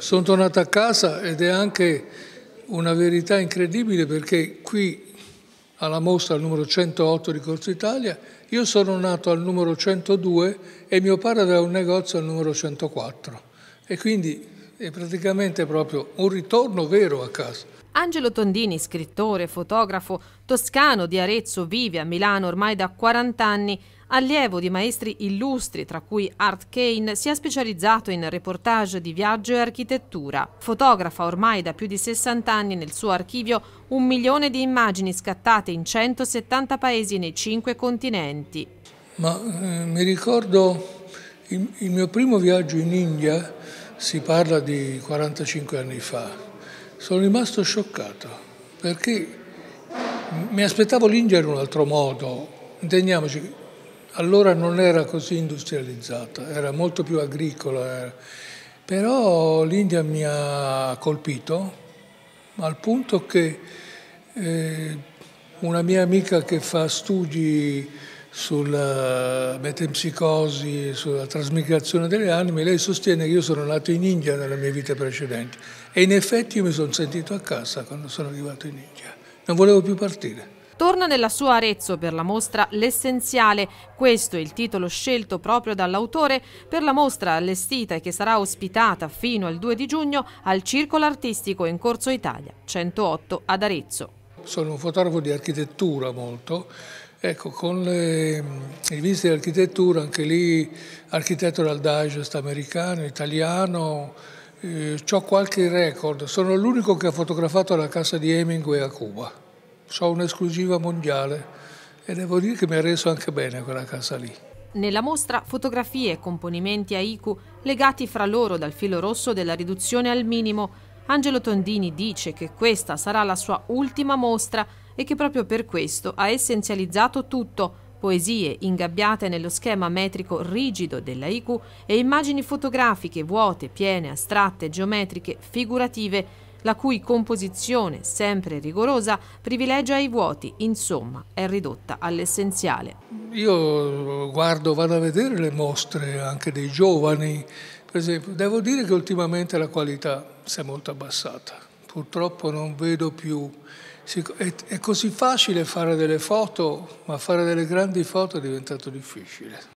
Sono tornato a casa ed è anche una verità incredibile perché qui alla mostra al numero 108 di Corso Italia, io sono nato al numero 102 e mio padre aveva un negozio al numero 104 e quindi è praticamente proprio un ritorno vero a casa. Angelo Tondini, scrittore, fotografo, toscano di Arezzo, vive a Milano ormai da 40 anni, allievo di maestri illustri, tra cui Art Kane, si è specializzato in reportage di viaggio e architettura. Fotografa ormai da più di 60 anni nel suo archivio un milione di immagini scattate in 170 paesi nei cinque continenti. Ma eh, mi ricordo il, il mio primo viaggio in India si parla di 45 anni fa, sono rimasto scioccato perché mi aspettavo l'India in un altro modo, intendiamoci, allora non era così industrializzata, era molto più agricola, però l'India mi ha colpito al punto che eh, una mia amica che fa studi sulla eh, metempsicosi, sulla trasmigrazione delle anime, lei sostiene che io sono nato in India nella mia vita precedente e in effetti io mi sono sentito a casa quando sono arrivato in India, non volevo più partire. Torna nella sua Arezzo per la mostra L'essenziale, questo è il titolo scelto proprio dall'autore per la mostra allestita e che sarà ospitata fino al 2 di giugno al Circolo Artistico in Corso Italia 108 ad Arezzo sono un fotografo di architettura molto, Ecco, con le riviste di architettura, anche lì architetto Digest americano, italiano, eh, ho qualche record. Sono l'unico che ha fotografato la casa di Hemingway a Cuba. Ho un'esclusiva mondiale e devo dire che mi ha reso anche bene quella casa lì. Nella mostra fotografie e componimenti a IQ legati fra loro dal filo rosso della riduzione al minimo, Angelo Tondini dice che questa sarà la sua ultima mostra e che proprio per questo ha essenzializzato tutto, poesie ingabbiate nello schema metrico rigido della IQ e immagini fotografiche vuote, piene, astratte, geometriche, figurative, la cui composizione, sempre rigorosa, privilegia i vuoti, insomma, è ridotta all'essenziale. Io guardo, vado a vedere le mostre anche dei giovani, per esempio, devo dire che ultimamente la qualità si è molto abbassata. Purtroppo non vedo più... È così facile fare delle foto, ma fare delle grandi foto è diventato difficile.